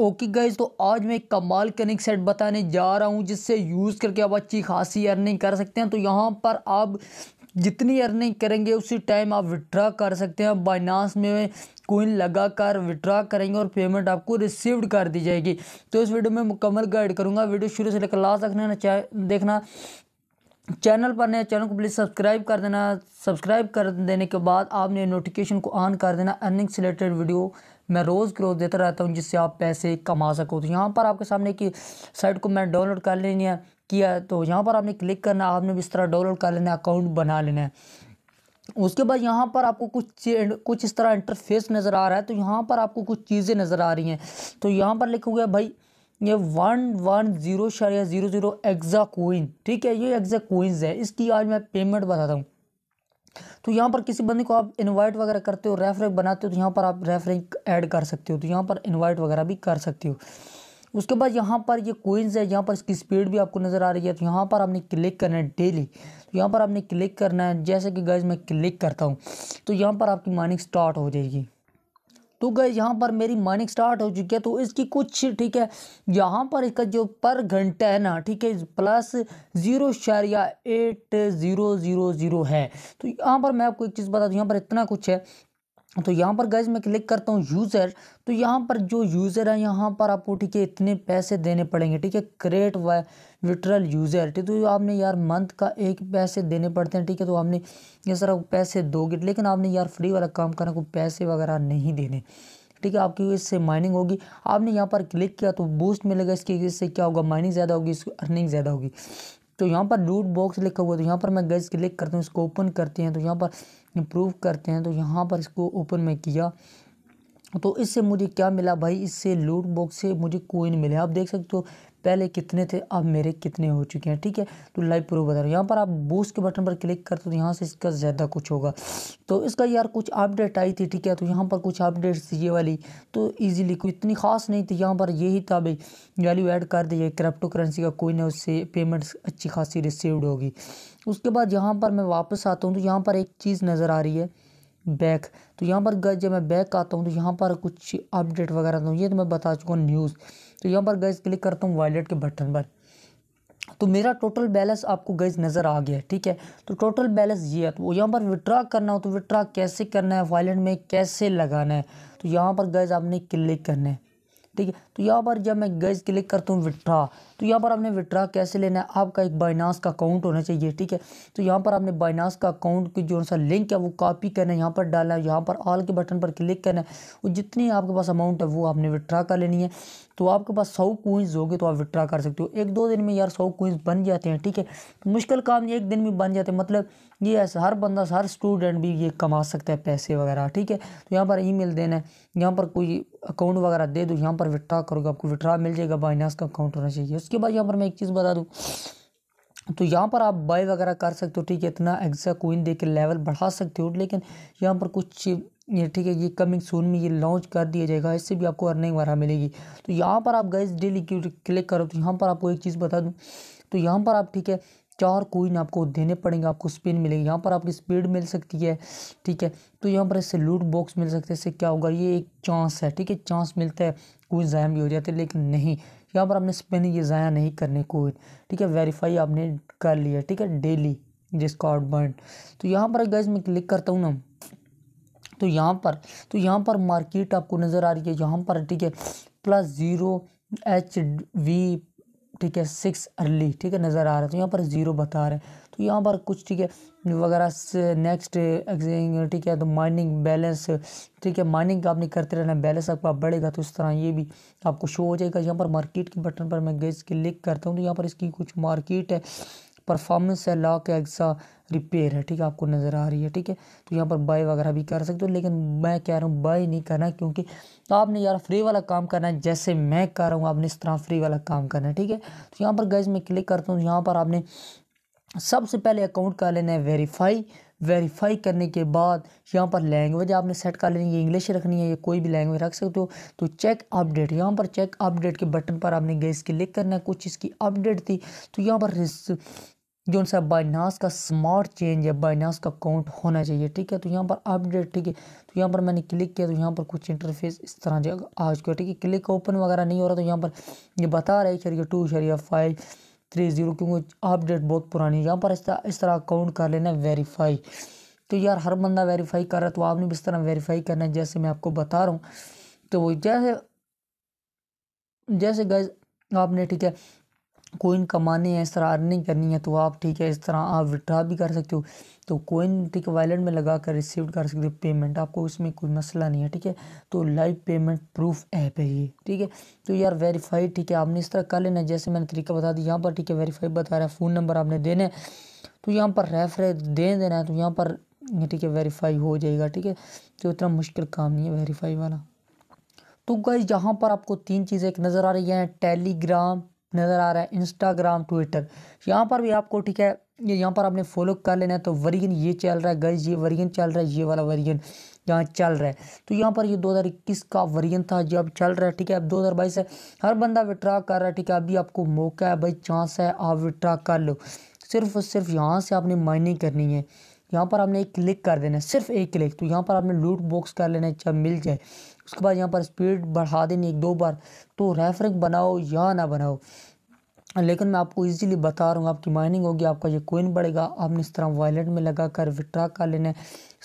okay guys तो आज मैं एक कमाल कनिक सेट बताने जा रहा हूँ जिससे यूज़ करके आप अच्छी खासी अर्निंग कर सकते हैं तो यहाँ पर आप जितनी अर्निंग करेंगे उसी टाइम आप विड्रा कर सकते हैं बाइनास में कोइन लगाकर विड्रा करेंगे और पेमेंट आपको रिसीव्ड कर दी जाएगी तो इस वीडियो में मुकम्मल गाइड करूँगा वीडियो शुरू से लेकर लास्ट चाहे देखना चैनल पर नए चैनल को प्लीज़ सब्सक्राइब कर देना सब्सक्राइब कर देने के बाद आपने नोटिफिकेशन को ऑन कर देना अर्निंग से रिलेटेड वीडियो मैं रोज़ के रोज़ देता रहता हूँ जिससे आप पैसे कमा सको तो यहाँ पर आपके सामने की साइट को मैं डाउनलोड कर लेनी है किया तो यहाँ पर आपने क्लिक करना आपने भी इस तरह डाउनलोड कर लेना अकाउंट बना लेना है उसके बाद यहाँ पर आपको कुछ कुछ इस तरह इंटरफेस नज़र आ रहा है तो यहाँ पर आपको कुछ चीज़ें नज़र आ रही हैं तो यहाँ पर लिखा हुआ है भाई ये वन वन ज़ीरो शरिया ज़ीरो ज़ीरो एग्ज़ा कोइन ठीक है ये एग्ज़ा कोइंस है इसकी आज मैं पेमेंट बताता हूँ तो यहाँ पर किसी बंदे को आप इनवाइट वगैरह करते हो रेफर बनाते हो तो यहाँ पर आप रेफरिंग ऐड कर सकते हो तो यहाँ पर इनवाइट वगैरह भी कर सकते हो उसके बाद यहाँ पर ये कोइंस है यहाँ पर इसकी स्पीड भी आपको नज़र आ रही है तो यहाँ पर आपने क्लिक करना है डेली तो यहाँ पर आपने क्लिक करना है जैसे कि गैस मैं क्लिक करता हूँ तो यहाँ पर आपकी माइनिंग स्टार्ट हो जाएगी तो गए यहाँ पर मेरी माइनिंग स्टार्ट हो चुकी है तो इसकी कुछ ठीक है यहाँ पर इसका जो पर घंटा है ना ठीक है प्लस ज़ीरो इशारिया एट ज़ीरो ज़ीरो ज़ीरो है तो यहाँ पर मैं आपको एक चीज़ बता दूँ यहाँ पर इतना कुछ है तो यहाँ पर गैज मैं क्लिक करता हूँ यूज़र तो यहाँ पर जो यूज़र है यहाँ पर आपको ठीक है इतने पैसे देने पड़ेंगे ठीक है क्रेट व विट्रल यूज़र ठीक है तो आपने यार मंथ का एक पैसे देने पड़ते हैं ठीक है तो आपने ये सारा पैसे दोगे लेकिन आपने यार फ्री वाला काम करना को पैसे वगैरह नहीं देने ठीक है आपकी इससे माइनिंग होगी आपने यहाँ पर क्लिक किया तो बूस्ट मिलेगा इसकी इससे क्या होगा माइनिंग ज़्यादा होगी इसकी अर्निंग ज़्यादा होगी तो यहाँ पर लूट बॉक्स लिखा हुआ है तो यहाँ पर मैं गैस क्लिक करता हूँ इसको ओपन करते हैं तो यहाँ पर इम्प्रूव करते हैं तो यहाँ पर इसको ओपन में किया तो इससे मुझे क्या मिला भाई इससे लूट बॉक्स से मुझे कोइन मिले आप देख सकते हो पहले कितने थे अब मेरे कितने हो चुके हैं ठीक है तो लाइव प्रूफ बता रहा हूँ यहाँ पर आप बूस्ट के बटन पर क्लिक करते हो तो यहाँ से इसका ज़्यादा कुछ होगा तो इसका यार कुछ अपडेट आई थी ठीक है तो यहाँ पर कुछ अपडेट्स ये वाली तो ईजिली कोई इतनी खास नहीं थी यहाँ पर यही था भाई वैल्यू ऐड कर दी क्रिप्टो करेंसी का कोई ना उससे पेमेंट्स अच्छी खासी रिसीव्ड होगी उसके बाद यहाँ पर मैं वापस आता हूँ तो यहाँ पर एक चीज़ नज़र आ रही है बैक तो यहाँ पर गज जब मैं बैक आता हूँ तो यहाँ पर कुछ अपडेट वगैरह तो ये तो मैं बता चुका हूँ न्यूज़ तो यहाँ पर गज क्लिक करता हूँ वॉलेट के बटन पर तो मेरा टोटल बैलेंस आपको गज नज़र आ गया ठीक है तो टोटल बैलेंस ये है तो यहाँ पर विड्रा करना हो तो विड्रा कैसे करना है वॉलेट में कैसे लगाना है तो यहाँ पर गज आपने क्लिक करना है ठीक है तो यहाँ पर जब मैं गज क्लिक करता हूँ विड्रा तो यहाँ पर आपने विड्रा कैसे लेना है आपका एक बाइनास का अकाउंट होना चाहिए ठीक है तो यहाँ पर आपने बाइनास का अकाउंट की जो सा लिंक है वो कॉपी करना है यहाँ पर डालना है यहाँ पर आल के बटन पर क्लिक करना है और जितनी आपके पास अमाउंट है वो आपने विड्रा कर लेनी है तो आपके पास सौ कोइंस होगी तो आप विड्रा कर सकते हो एक दो दिन में यार सौ कोइंस बन जाते हैं ठीक है तो मुश्किल काम एक दिन में बन जाते हैं मतलब ये ऐसा हर बंदा हर स्टूडेंट भी ये कमा सकता है पैसे वगैरह ठीक है तो यहाँ पर मेल देना है यहाँ पर कोई अकाउंट वगैरह दे दो यहाँ पर विड्रा करोगे आपको विड्रा मिल जाएगा बाइनास का अकाउंट होना चाहिए उसके उसके बाद यहाँ पर मैं एक चीज़ बता दूँ तो यहाँ पर आप बाय वगैरह कर सकते हो ठीक है इतना एक्सा कोइन दे के लेवल बढ़ा सकते हो लेकिन यहाँ पर कुछ ये ठीक है ये कमिंग सून में ये लॉन्च कर दिया जाएगा इससे भी आपको अर्निंग वगैरह मिलेगी तो यहाँ पर आप गए डेली क्लिक करो तो यहाँ पर आपको एक चीज़ बता दूँ तो यहाँ पर आप ठीक है चार कोइन आपको देने पड़ेंगे आपको स्पिन मिलेगी यहाँ पर आपकी स्पीड मिल सकती है ठीक है तो यहाँ पर इससे लूट बॉक्स मिल सकते हैं इससे क्या होगा ये एक चांस है ठीक है चांस मिलता है कोई जहम भी हो जाते लेकिन नहीं यहाँ पर आपने स्पिन ये ज़ाया नहीं करने को ठीक है वेरीफाई आपने कर लिया ठीक है डेली डिस्काउट आउटबर्न तो यहाँ पर गैस मैं क्लिक करता हूँ ना तो यहाँ पर तो यहाँ पर मार्केट आपको नज़र आ रही है यहाँ पर ठीक है प्लस ज़ीरो एच वी ठीक है सिक्स अर्ली ठीक है नज़र आ रहा है तो यहाँ पर ज़ीरो बता रहे हैं तो यहाँ पर कुछ ठीक है वगैरह से नेक्स्ट ठीक है तो माइनिंग बैलेंस ठीक है माइनिंग का आपने करते रहना बैलेंस आपका बढ़ेगा तो इस तरह ये भी आपको शो हो जाएगा यहाँ पर मार्केट के बटन पर मैं गैस के क्लिक करता हूँ तो यहाँ पर इसकी कुछ मार्केट है परफॉर्मेंस है लॉक के एक्सा रिपेयर है ठीक है आपको नज़र आ रही है ठीक है तो यहाँ पर बाय वगैरह भी कर सकते हो लेकिन मैं कह रहा हूँ बाय नहीं करना क्योंकि आपने यार फ्री वाला काम करना है जैसे मैं कर रहा हूँ आपने इस तरह फ्री वाला काम करना है ठीक है तो यहाँ पर गैज मैं क्लिक करता हूँ यहाँ पर आपने सबसे पहले अकाउंट कर लेना है वेरीफाई वेरीफाई करने के बाद यहाँ पर लैंग्वेज आपने सेट कर लेनी है इंग्लिश रखनी है या कोई भी लैंग्वेज रख सकते हो तो चेक अपडेट यहाँ पर चेक अपडेट के बटन पर आपने गैस क्लिक करना है कुछ इसकी अपडेट थी तो यहाँ पर जो उनसे बाइनास का स्मार्ट चेंज है बाइनास का अकाउंट होना चाहिए ठीक है तो यहाँ पर अपडेट ठीक है तो यहाँ पर मैंने क्लिक किया तो यहाँ पर कुछ इंटरफेस इस तरह जाएगा आज को ठीक है क्लिक ओपन वगैरह नहीं हो रहा तो यहाँ पर ये बता रहा है शरिया टू शरिया फाइव थ्री जीरो क्योंकि अपडेट बहुत पुरानी है यहाँ पर इस तरह इस तरह अकाउंट कर लेना वेरीफाई तो यार हर बंदा वेरीफाई कर रहा है तो आपने भी इस तरह वेरीफाई करना है जैसे मैं आपको बता रहा हूँ तो वो जैसे जैसे गैस आपने ठीक है कोइन कमाने है इस तरह अर्निंग करनी है तो आप ठीक है इस तरह आप विड्रा भी कर सकते हो तो कोइन ठीक है में लगा कर रिसीव कर सकते हो पेमेंट आपको इसमें कोई मसला नहीं है ठीक है तो लाइव पेमेंट प्रूफ ऐप है ये ठीक है तो यार वेरीफाइड ठीक है आपने इस तरह कर लेना जैसे मैंने तरीका बता दिया यहाँ पर ठीक है वेरीफाई बता रहा है फ़ोन नंबर आपने देना है तो यहाँ पर रेफर दे देना है तो यहाँ पर ठीक है वेरीफाई हो जाएगा ठीक है तो इतना मुश्किल काम नहीं है वेरीफाई वाला तो गई यहाँ पर आपको तीन चीज़ें एक नज़र आ रही हैं टेलीग्राम नज़र आ रहा है इंस्टाग्राम ट्विटर यहाँ पर भी आपको ठीक है ये यहाँ पर आपने फॉलो कर लेना है तो वर्गन ये चल रहा है गर्ज ये वर्जन चल रहा है ये वाला वर्जन यहाँ चल रहा है तो यहाँ पर ये दो हज़ार इक्कीस का वर्जन था जो अब चल रहा है ठीक है अब दो हज़ार बाईस है हर बंदा विड्रा कर रहा है ठीक है अभी आपको मौका है भाई चांस है आप विड्रा कर लो सिर्फ और सिर्फ यहाँ से आपने माइनिंग करनी है यहाँ पर आपने एक क्लिक कर देना है सिर्फ एक क्लिक तो यहाँ पर आपने लूट बॉक्स कर लेना है जब मिल जाए उसके बाद यहाँ पर स्पीड बढ़ा देनी एक दो बार तो रेफरिंग बनाओ या ना बनाओ लेकिन मैं आपको इजीली बता रहा हूँ आपकी माइनिंग होगी आपका ये कोइन बढ़ेगा आपने इस तरह वॉलेट में लगा कर विड्रा कर लेना है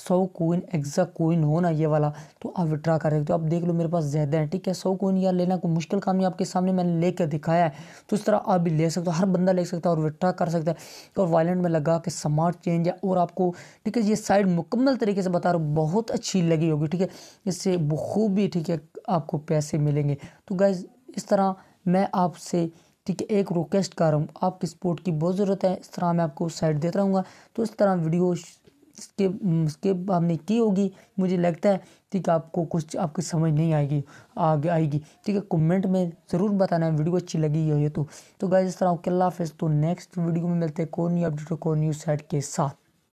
सौ कोइन एग्जैक्ट कोइन हो ना ये वाला तो आप विड्रा कर सकते हो आप देख लो मेरे पास ज़्यादा है ठीक है सौ कोइन यार लेना कोई मुश्किल काम नहीं आपके सामने मैंने ले कर दिखाया है तो इस तरह आप भी ले सकते हो हर बंदा ले सकता है और विड्रा कर सकता है और वॉलेट में लगा के स्मार्ट चेंज है और आपको ठीक है ये साइड मुकम्मल तरीके से बता रहा हूँ बहुत अच्छी लगी होगी ठीक है इससे बखूबी ठीक है आपको पैसे मिलेंगे तो गैज इस तरह मैं आपसे ठीक है एक रिक्वेस्ट कर रहा हूँ आपकी सपोर्ट की बहुत ज़रूरत है इस तरह मैं आपको साइड देता रहूँगा तो इस तरह वीडियो स्किप स्किप आपने की होगी मुझे लगता है ठीक है आपको कुछ आपकी समझ नहीं आएगी आगे आएगी ठीक है कमेंट में ज़रूर बताना है वीडियो अच्छी लगी है ये तो तो गाइज इस तरह के अल्लाह तो नेक्स्ट वीडियो में मिलते हैं कोई न्यू अपडेट और कोई न्यू सेट के साथ